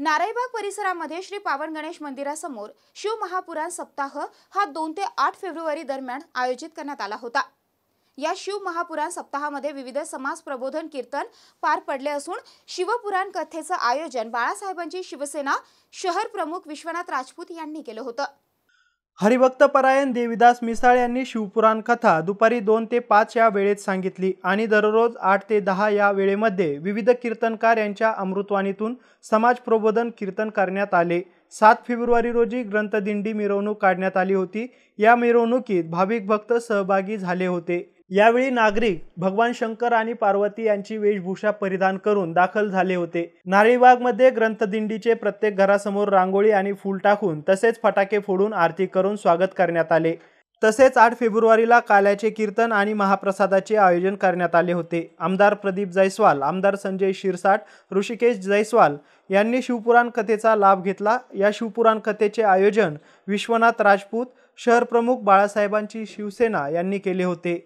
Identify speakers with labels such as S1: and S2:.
S1: नारायबाग परिसरामध्ये श्री पावन गणेश मंदिरासमोर शिवमहापुराण सप्ताह हा दोन ते आठ फेब्रुवारी दरम्यान आयोजित करण्यात आला होता या शिवमहापुराण सप्ताहामध्ये विविध समाज प्रबोधन कीर्तन पार पडले असून शिवपुराण कथेचं आयोजन बाळासाहेबांची शिवसेना शहर प्रमुख विश्वनाथ राजपूत यांनी केलं होतं
S2: हरिभक्त परायण देविदास मिसाळ यांनी शिवपुराण कथा दुपारी दोन ते पाच या वेळेत सांगितली आणि दररोज आठ ते दहा या वेळेमध्ये विविध कीर्तनकार यांच्या अमृतवाणीतून समाज प्रबोधन कीर्तन करण्यात आले सात फेब्रुवारी रोजी ग्रंथदिंडी मिरवणूक काढण्यात आली होती या मिरवणुकीत भाविक भक्त सहभागी झाले होते यावेळी नागरिक भगवान शंकर आणि पार्वती यांची वेशभूषा परिधान करून दाखल झाले होते नारीबागमध्ये ग्रंथदिंडीचे प्रत्येक घरासमोर रांगोळी आणि फूल टाकून तसेच फटाके फोडून आरती करून स्वागत करण्यात आले तसेच आठ फेब्रुवारीला काल्याचे कीर्तन आणि महाप्रसादाचे आयोजन करण्यात आले होते आमदार प्रदीप जयस्वाल आमदार संजय शिरसाट ऋषिकेश जयस्वाल यांनी शिवपुराण कथेचा लाभ घेतला या शिवपुराण कथेचे आयोजन विश्वनाथ राजपूत शहरप्रमुख बाळासाहेबांची शिवसेना यांनी केले होते